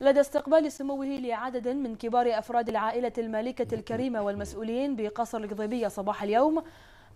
لدى استقبال سموه لعدد من كبار أفراد العائلة المالكة الكريمة والمسؤولين بقصر القضيبية صباح اليوم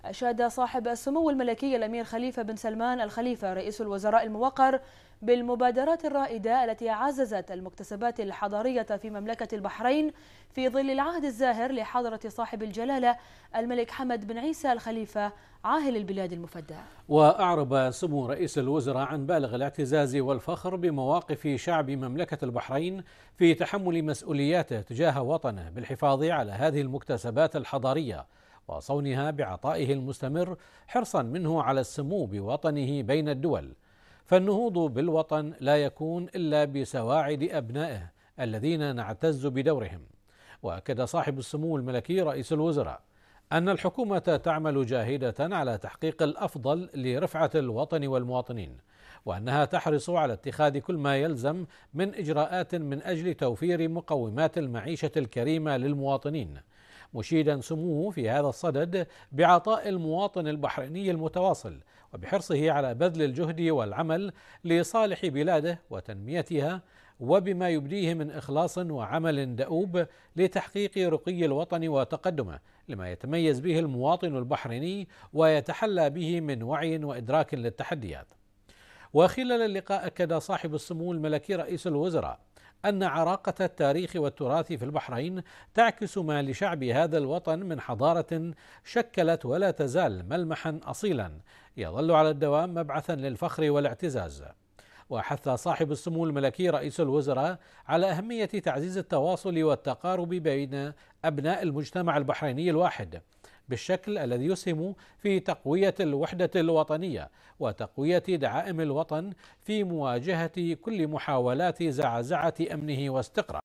أشاد صاحب السمو الملكي الأمير خليفة بن سلمان الخليفة رئيس الوزراء الموقر بالمبادرات الرائدة التي عززت المكتسبات الحضارية في مملكة البحرين في ظل العهد الزاهر لحضرة صاحب الجلالة الملك حمد بن عيسى الخليفة عاهل البلاد المفدى وأعرب سمو رئيس الوزراء عن بالغ الاعتزاز والفخر بمواقف شعب مملكة البحرين في تحمل مسؤولياته تجاه وطنه بالحفاظ على هذه المكتسبات الحضارية وصونها بعطائه المستمر حرصا منه على السمو بوطنه بين الدول فالنهوض بالوطن لا يكون الا بسواعد ابنائه الذين نعتز بدورهم واكد صاحب السمو الملكي رئيس الوزراء ان الحكومه تعمل جاهده على تحقيق الافضل لرفعه الوطن والمواطنين وانها تحرص على اتخاذ كل ما يلزم من اجراءات من اجل توفير مقومات المعيشه الكريمه للمواطنين مشيدا سموه في هذا الصدد بعطاء المواطن البحريني المتواصل وبحرصه على بذل الجهد والعمل لصالح بلاده وتنميتها وبما يبديه من اخلاص وعمل دؤوب لتحقيق رقي الوطن وتقدمه لما يتميز به المواطن البحريني ويتحلى به من وعي وادراك للتحديات وخلال اللقاء اكد صاحب السمو الملكي رئيس الوزراء أن عراقة التاريخ والتراث في البحرين تعكس ما لشعب هذا الوطن من حضارة شكلت ولا تزال ملمحا أصيلا يظل على الدوام مبعثا للفخر والاعتزاز وحث صاحب السمو الملكي رئيس الوزراء على أهمية تعزيز التواصل والتقارب بين أبناء المجتمع البحريني الواحد بالشكل الذي يسهم في تقويه الوحده الوطنيه وتقويه دعائم الوطن في مواجهه كل محاولات زعزعه امنه واستقراره